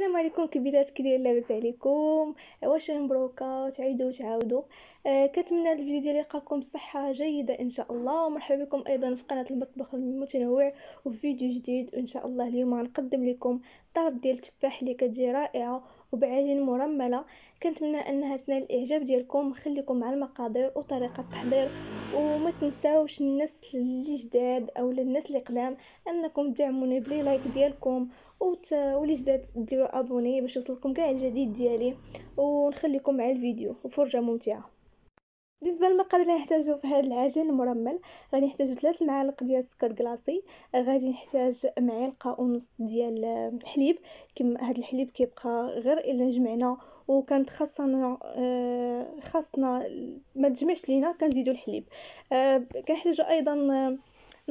السلام عليكم كبيرات كدير لاباس عليكم واش مبروكه تعيدوا وتعاودوا آه كنتمنى الفيديو ديالي يلقاكم بصحه جيده ان شاء الله ومرحبا بكم ايضا في قناه المطبخ المتنوع وفي فيديو جديد وان شاء الله اليوم غنقدم لكم طرد ديال التفاح اللي كتجي رائعه وبعجين مرمله كنتمنى انها تنال الاعجاب ديالكم خليكم مع المقادير وطريقه التحضير وما تنساوش الناس اللي جداد او الناس اللي قدام انكم تدعموني بلي لايك ديالكم وت... واللي جداد ديروا ابوني باش يوصلكم كاع الجديد ديالي ونخليكم مع الفيديو وفرجه ممتعه بالنسبه للمقادير اللي نحتاجو في هذا العجين المرمل غادي نحتاجو ثلاث معالق ديال السكر كلاصي غادي نحتاج معلقه ونص ديال الحليب آه، كما هذا الحليب كيبقى غير الا جمعنا وكانت خاصنا آه، خاصنا ما تجمعش لينا كنزيدو الحليب آه كنحتاجو ايضا آه،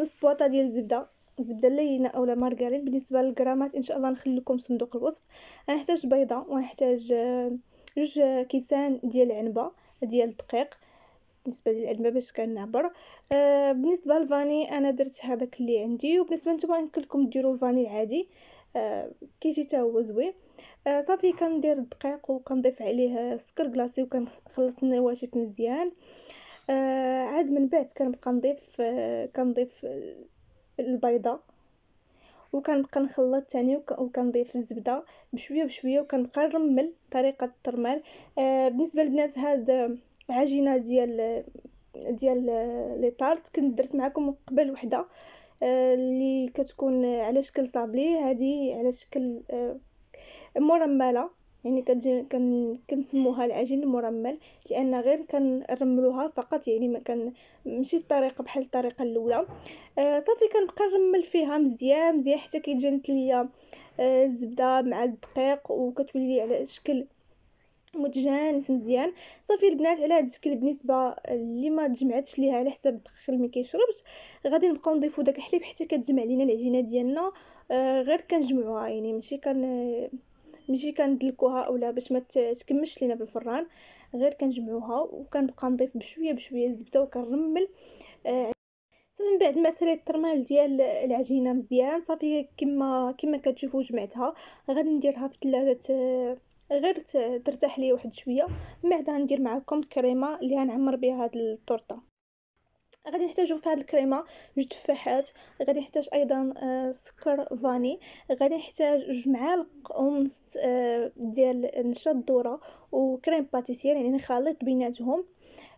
نص بواطه ديال الزبده الزبده اللينه اولا مارغرين بالنسبه للغرامات ان شاء الله لكم صندوق الوصف غنحتاج بيضه وغنحتاج آه، جوج كيسان ديال العنبه ديال الدقيق بالنسبه للعنبة باش كنعبر آه بالنسبه للفاني انا درت هذاك اللي عندي وبالنسبه نتوما يمكن لكم ديروا الفاني العادي آه كيجي حتى هو زوين آه، صافي كندير الدقيق وكنضيف عليه سكر كلاصي وكنخلط النواشف مزيان آه، عاد من بعد كنبقى نضيف آه، كنضيف البيضه وكنبقى نخلط تاني وكنضيف الزبده بشويه بشويه وكنبقى نرمل طريقه الترمال بالنسبه للبنات هاد عجينه ديال ديال لي طارت كنت درت معكم قبل وحده اللي كتكون على شكل صابلي هذه على شكل مرمله يعني كتجي كن كنسموها العجين المرمل لان غير كنرملوها فقط يعني ما كان ماشي الطريقه بحال الطريقه الاولى آه صافي كنبقى نرمل فيها مزيان مزيان حتى كيتجانس ليا آه، الزبده مع الدقيق وكتولي على شكل متجانس مزيان صافي البنات على هذا الشكل بالنسبه اللي ما تجمعتش ليها على حساب اللي ما كيشربش غادي نبقاو نضيفو داك الحليب حتى كتجمع لينا العجينه ديالنا آه غير كنجمعوها يعني ماشي كن ماشي كندلكوها اولا باش ما تكمش لينا في الفران غير كنجمعوها وكنبقى نضيف بشويه بشويه الزبده وكنرمل آه من بعد ما ساليت الترمال ديال العجينه مزيان صافي كما كما كتشوفوا جمعتها غادي نديرها في الثلاجه غير ترتاح ليا واحد شويه من بعد غندير معكم الكريمه اللي غنعمر بها هاد التورته غادي نحتاجو في هذه الكريمه جوج تفاحات غادي نحتاج ايضا آه، سكر فاني غادي نحتاج جوج معالق ونص آه، ديال نشا الذره وكريم باتيسير يعني نخلط بيناتهم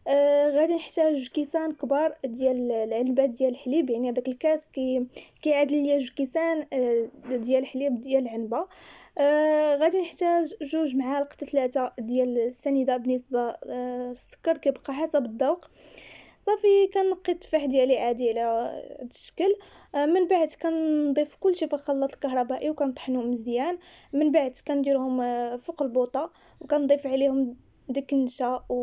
آه غادي نحتاج جوج كيسان كبار ديال العنبة ديال الحليب يعني هداك الكاس كي كيعادل ليا جوج كيسان آه ديال الحليب ديال العنبه آه غادي نحتاج جوج معالق ثلاثه ديال السنيده بالنسبه للسكر آه كيبقى حسب الذوق آه صافي كنقي التفاح ديالي عادي على هذا الشكل آه، من بعد كنضيف كلشي في الخلاط الكهربائي وكنطحنو مزيان من بعد كنديرهم آه، فوق البوطه وكنضيف عليهم ديك النشا و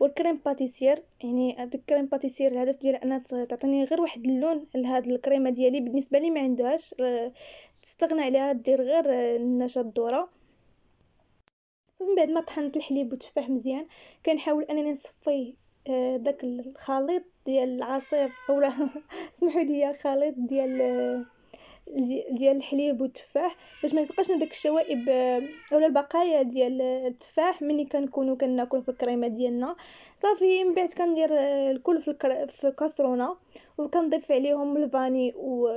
والكريم باتيسير يعني هاد الكريم باتيسير الهدف ديالها انها تعطيني غير واحد اللون لهاد الكريمه ديالي بالنسبه لي ما عندهاش آه، تستغنى عليها دير غير النشا الذره من بعد ما طحنت الحليب والتفاح مزيان كنحاول انني نصفيه آه، داك الخليط ديال العصير اولا سمحوا لي خليط ديال ديال الحليب والتفاح باش ما يبقاش داك الشوائب آه، اولا البقايا ديال التفاح ملي كنكونوا كناكل في الكريمه ديالنا صافي من بعد كندير آه، الكل في الكر... في كاسرونه وكنضيف عليهم الفاني و...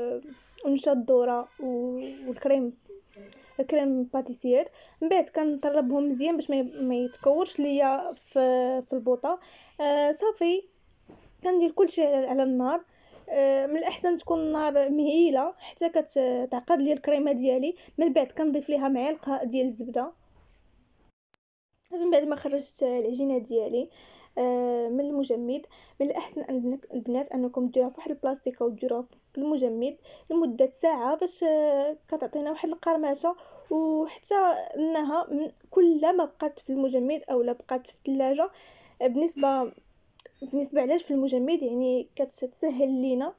ونشا الذره والكريم الكريم باتيسير من بعد كنطربهم مزيان باش ما يتكورش ليا في, في البوطه آه صافي كندير كلشي على النار من الاحسن تكون النار مهيله حتى كتعقد لي الكريمه ديالي من بعد كنضيف ليها معلقه ديال الزبده من بعد ما خرجت العجينه ديالي من المجمد من الاحسن البنات انكم ديروها في واحد البلاستيكه وديروها في المجمد لمده ساعه باش آه، كتعطينا واحد القرمشه وحتى انها كل ما بقات في المجمد او لا بقات في الثلاجه بالنسبه بالنسبه علاش في المجمد يعني كتسهل لينا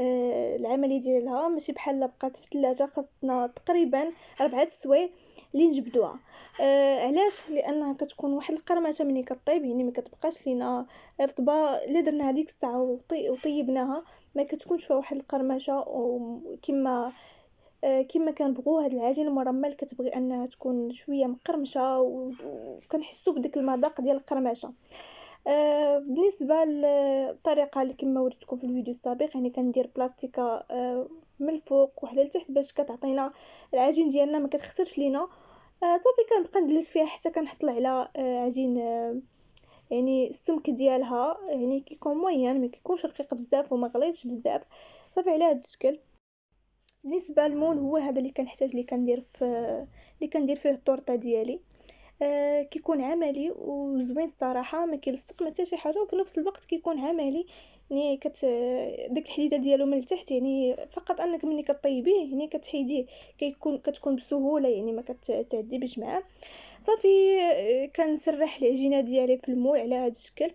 آه، العمليه ديالها ماشي بحال بقات في الثلاجه خاصنا تقريبا ربعة السوايع اللي نجبدوها آه علاش لانها كتكون واحد القرمشه ملي كطيب يعني ما كتبقاش لينا رطبه الا درنا هذيك الساعه وطي وطيبناها ما كتكونش فيها واحد القرمشه وكما آه، كما كنبغوا هاد العجين المرمل كتبغي انها تكون شويه مقرمشه وكنحسوا بديك المذاق ديال القرمشه آه، بالنسبه للطريقه اللي كما وريتكم في الفيديو السابق يعني كندير بلاستيكه آه، من الفوق وحده لتحت باش كتعطينا العجين ديالنا ما كتخسرش لينا آه، صافي كنبقى ندلك فيها حتى كنحصل على عجين يعني السمك ديالها يعني كيكون مويان ما كيكونش رقيق بزاف وما غليظش بزاف صافي على هذا الشكل بالنسبه للمول هو هذا اللي كنحتاج اللي كندير في اللي كندير فيه الطورطه ديالي آه، كيكون عملي وزوين الصراحه ما كيلصق ما حتى شي حاجه وفي نفس الوقت كيكون عملي يعني كت ديك الحديده ديالو من التحت يعني فقط انك ملي كطيبيه يعني كتحيديه كيكون كتكون بسهوله يعني ما كتعذبش معاه صافي آه، كنسرح العجينه ديالي في المول على هذا الشكل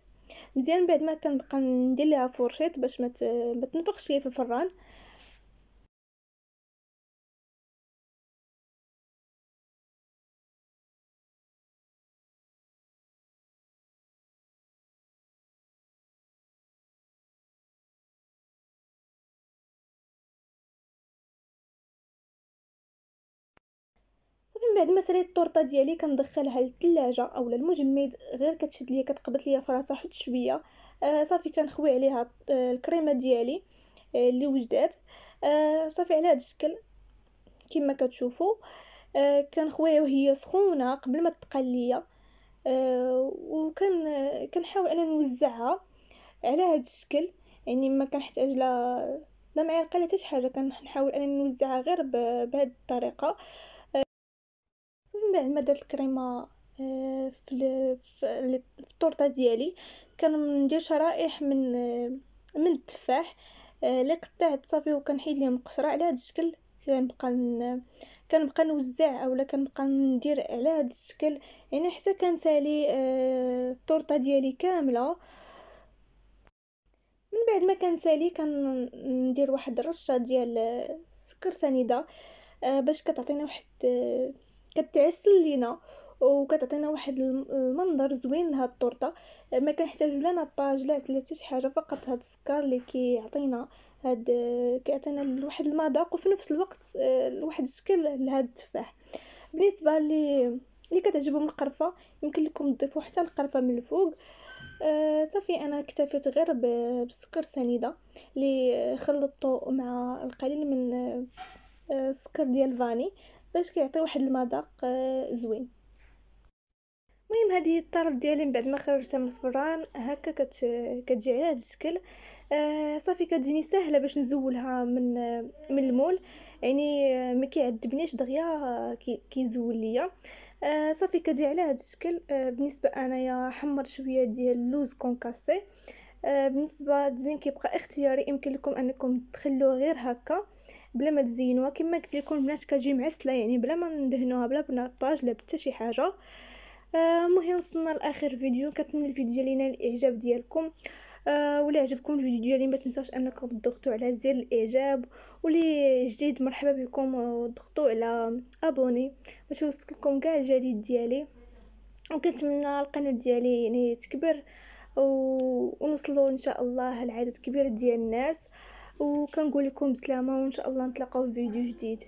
مزيان بعد ما كنبقى ندير ليها فورشيط باش ما تنفخش ليا في الفران من بعد ما سليت الطرطه ديالي كندخلها للثلاجه اولا المجمد غير كتشد ليا كتقبط ليا فراسها حد شويه آه صافي كنخوي عليها الكريمه ديالي آه، اللي وجدات آه صافي على هذا الشكل كما كتشوفوا آه كنخويها وهي سخونه قبل ما تتقل ليا آه وكن آه كنحاول انا نوزعها على هذا الشكل يعني ما كنحتاج لا لا معلقه لا حتى شي حاجه كنحاول انا نوزعها غير بهذه الطريقه بعد ما درت الكريمه آه، في التورته ديالي كندير شرائح من آه، من التفاح آه، اللي قطعت صافي وكنحيد ليهم القشره على هذا الشكل كنبقى كنبقى نوزع اولا كنبقى ندير على هذا الشكل يعني حتى كنسالي الطورطه ديالي كامله من بعد ما كنسالي كندير واحد الرشه ديال سكر سنيده باش كتعطينا واحد كتعسل لينا وكتعطينا واحد المنظر زوين لهاد الطورطه ما كنحتاجو لا ناباج لا لا حتى شي حاجه فقط هاد السكر اللي كيعطينا هاد كيعطينا واحد المذاق وفي نفس الوقت واحد الشكل لهاد التفاح بالنسبه لي اللي كتعجبهم القرفه يمكن لكم تضيفوا حتى القرفه من الفوق آه، صافي انا اكتفيت غير بالسكر سنيده اللي خلطته مع القليل من آه، السكر ديال الفاني باش كيعطي واحد المذاق آه، زوين المهم هذه الطرف ديالي من بعد ما خرجتها من الفران هكا كت... كتجي على هذا الشكل آه صافي كتجيني سهله باش نزولها من آه، من المول يعني آه، ما كيعذبنيش دغيا كيزول ليا آه صافي كتجي على هذا الشكل آه بالنسبه انايا حمر شويه ديال اللوز كونكاسي آه بالنسبه للزين كيبقى اختياري يمكن لكم انكم تخلوه غير هكا بلا ما تزينوها كما قلت لكم البنات كتجي معسله يعني بلا ما ندهنوها بلا بناباج لا حتى شي حاجه آه، المهم آه وصلنا لاخر فيديو كنتمنى الفيديو ديالنا الاعجاب ديالكم آه ولا عجبكم الفيديو ديالي ما تنساوش انكم تضغطوا على زر الاعجاب ولي جديد مرحبا بكم وضغطوا على ابوني باش يوصلكم كاع الجديد ديالي وكنتمنى القناه ديالي يعني تكبر ونوصلوا ان شاء الله لعدد كبير ديال الناس وكنقول لكم بسلامه وان شاء الله نتلاقاو في فيديو جديد